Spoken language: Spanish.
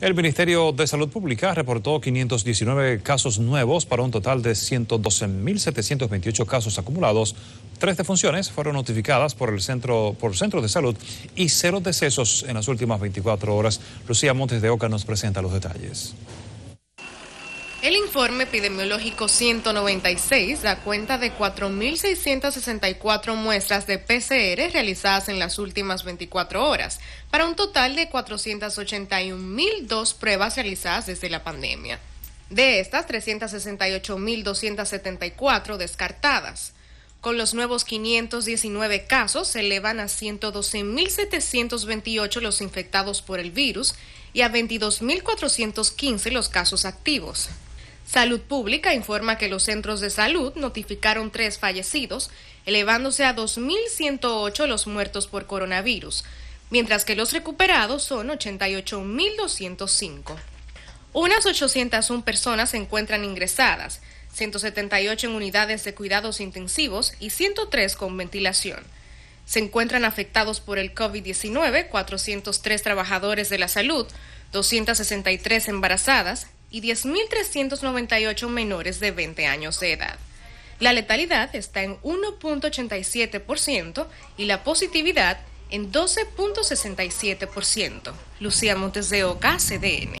El Ministerio de Salud Pública reportó 519 casos nuevos para un total de 112.728 casos acumulados. Tres defunciones fueron notificadas por el centro por de salud y cero decesos en las últimas 24 horas. Lucía Montes de Oca nos presenta los detalles. El informe epidemiológico 196 da cuenta de 4.664 muestras de PCR realizadas en las últimas 24 horas, para un total de 481.002 pruebas realizadas desde la pandemia. De estas, 368.274 descartadas. Con los nuevos 519 casos, se elevan a 112.728 los infectados por el virus y a 22.415 los casos activos. Salud Pública informa que los centros de salud notificaron tres fallecidos, elevándose a 2.108 los muertos por coronavirus, mientras que los recuperados son 88.205. Unas 801 personas se encuentran ingresadas, 178 en unidades de cuidados intensivos y 103 con ventilación. Se encuentran afectados por el COVID-19 403 trabajadores de la salud, 263 embarazadas, y 10.398 menores de 20 años de edad. La letalidad está en 1.87% y la positividad en 12.67%. Lucía Montes de Oca, CDN.